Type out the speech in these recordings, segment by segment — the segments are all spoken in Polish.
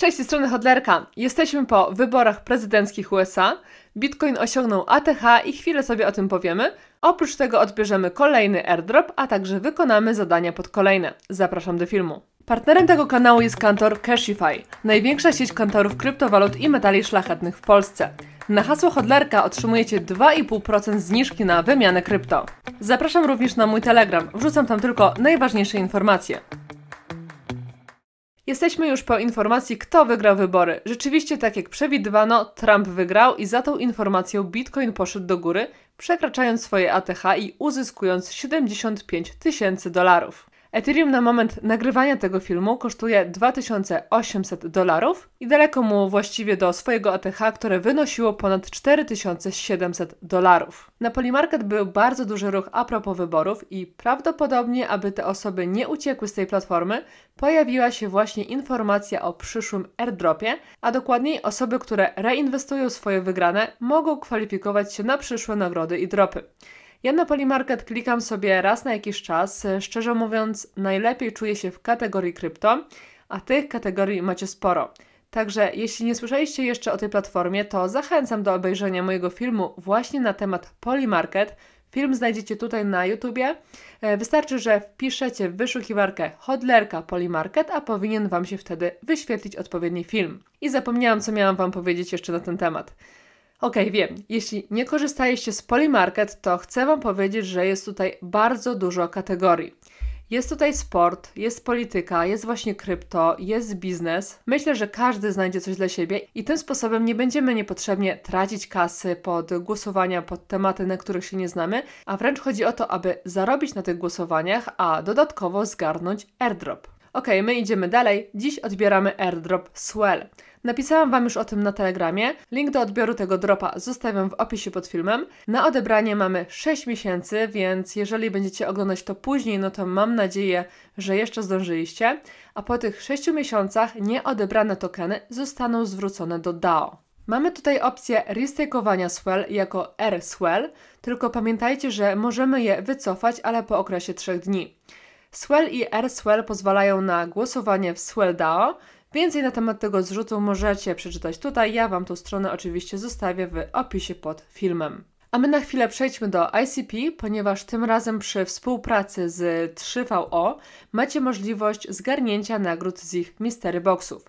Cześć, z strony Hodlerka. Jesteśmy po wyborach prezydenckich USA. Bitcoin osiągnął ATH i chwilę sobie o tym powiemy. Oprócz tego odbierzemy kolejny airdrop, a także wykonamy zadania pod kolejne. Zapraszam do filmu. Partnerem tego kanału jest kantor Cashify, największa sieć kantorów kryptowalut i metali szlachetnych w Polsce. Na hasło Hodlerka otrzymujecie 2,5% zniżki na wymianę krypto. Zapraszam również na mój Telegram, wrzucam tam tylko najważniejsze informacje. Jesteśmy już po informacji, kto wygrał wybory. Rzeczywiście, tak jak przewidywano, Trump wygrał i za tą informacją Bitcoin poszedł do góry, przekraczając swoje ATH i uzyskując 75 tysięcy dolarów. Ethereum na moment nagrywania tego filmu kosztuje 2800 dolarów i daleko mu właściwie do swojego ATH, które wynosiło ponad 4700 dolarów. Na Polimarket był bardzo duży ruch a propos wyborów i prawdopodobnie, aby te osoby nie uciekły z tej platformy, pojawiła się właśnie informacja o przyszłym airdropie, a dokładniej osoby, które reinwestują swoje wygrane, mogą kwalifikować się na przyszłe nagrody i dropy. Ja na Polimarket klikam sobie raz na jakiś czas. Szczerze mówiąc, najlepiej czuję się w kategorii krypto, a tych kategorii macie sporo. Także jeśli nie słyszeliście jeszcze o tej platformie, to zachęcam do obejrzenia mojego filmu właśnie na temat Polimarket. Film znajdziecie tutaj na YouTubie. E, wystarczy, że wpiszecie w wyszukiwarkę hodlerka Polimarket, a powinien Wam się wtedy wyświetlić odpowiedni film. I zapomniałam, co miałam Wam powiedzieć jeszcze na ten temat. Okej, okay, wiem. Jeśli nie korzystaliście z Polymarket, to chcę Wam powiedzieć, że jest tutaj bardzo dużo kategorii. Jest tutaj sport, jest polityka, jest właśnie krypto, jest biznes. Myślę, że każdy znajdzie coś dla siebie i tym sposobem nie będziemy niepotrzebnie tracić kasy pod głosowania, pod tematy, na których się nie znamy, a wręcz chodzi o to, aby zarobić na tych głosowaniach, a dodatkowo zgarnąć airdrop. Ok, my idziemy dalej. Dziś odbieramy airdrop Swell. Napisałam Wam już o tym na Telegramie. Link do odbioru tego dropa zostawiam w opisie pod filmem. Na odebranie mamy 6 miesięcy, więc jeżeli będziecie oglądać to później, no to mam nadzieję, że jeszcze zdążyliście. A po tych 6 miesiącach nieodebrane tokeny zostaną zwrócone do DAO. Mamy tutaj opcję restakowania swell jako R-swell, tylko pamiętajcie, że możemy je wycofać, ale po okresie 3 dni. Swell i R-Swell pozwalają na głosowanie w SwellDAO. Więcej na temat tego zrzutu możecie przeczytać tutaj. Ja Wam tą stronę oczywiście zostawię w opisie pod filmem. A my na chwilę przejdźmy do ICP, ponieważ tym razem przy współpracy z 3VO macie możliwość zgarnięcia nagród z ich Mystery Boxów.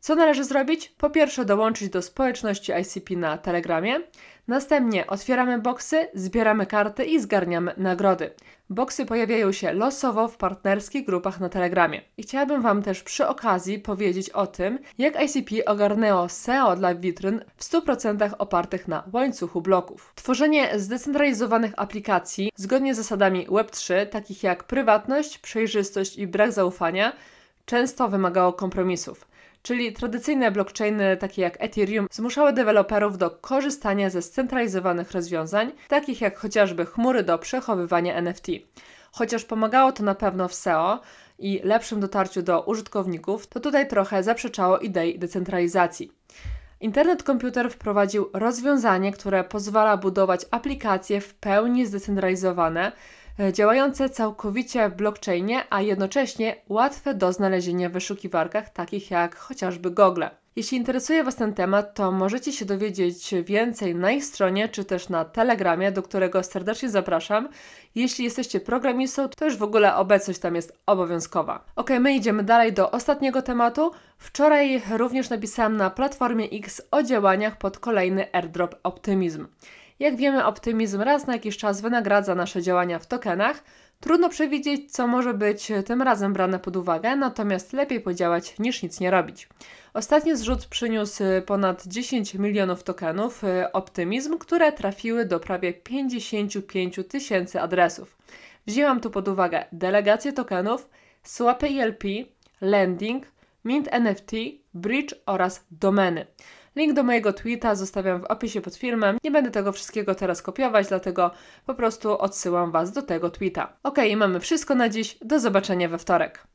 Co należy zrobić? Po pierwsze dołączyć do społeczności ICP na Telegramie, następnie otwieramy boksy, zbieramy karty i zgarniamy nagrody. Boksy pojawiają się losowo w partnerskich grupach na Telegramie. I chciałabym Wam też przy okazji powiedzieć o tym, jak ICP ogarnęło SEO dla witryn w 100% opartych na łańcuchu bloków. Tworzenie zdecentralizowanych aplikacji zgodnie z zasadami Web3, takich jak prywatność, przejrzystość i brak zaufania, często wymagało kompromisów czyli tradycyjne blockchainy takie jak Ethereum, zmuszały deweloperów do korzystania ze scentralizowanych rozwiązań, takich jak chociażby chmury do przechowywania NFT. Chociaż pomagało to na pewno w SEO i lepszym dotarciu do użytkowników, to tutaj trochę zaprzeczało idei decentralizacji. Internet komputer wprowadził rozwiązanie, które pozwala budować aplikacje w pełni zdecentralizowane, E, działające całkowicie w blockchainie, a jednocześnie łatwe do znalezienia w wyszukiwarkach takich jak chociażby Google. Jeśli interesuje Was ten temat, to możecie się dowiedzieć więcej na ich stronie czy też na Telegramie, do którego serdecznie zapraszam. Jeśli jesteście programistą, to już w ogóle obecność tam jest obowiązkowa. Ok, my idziemy dalej do ostatniego tematu. Wczoraj również napisałam na platformie X o działaniach pod kolejny airdrop Optymizm. Jak wiemy, optymizm raz na jakiś czas wynagradza nasze działania w tokenach. Trudno przewidzieć, co może być e, tym razem brane pod uwagę, natomiast lepiej podziałać niż nic nie robić. Ostatni zrzut przyniósł e, ponad 10 milionów tokenów e, optymizm, które trafiły do prawie 55 tysięcy adresów. Wzięłam tu pod uwagę delegację tokenów, swapy ELP, lending, mint NFT, bridge oraz domeny. Link do mojego tweeta zostawiam w opisie pod filmem. Nie będę tego wszystkiego teraz kopiować, dlatego po prostu odsyłam Was do tego tweeta. Ok, mamy wszystko na dziś. Do zobaczenia we wtorek.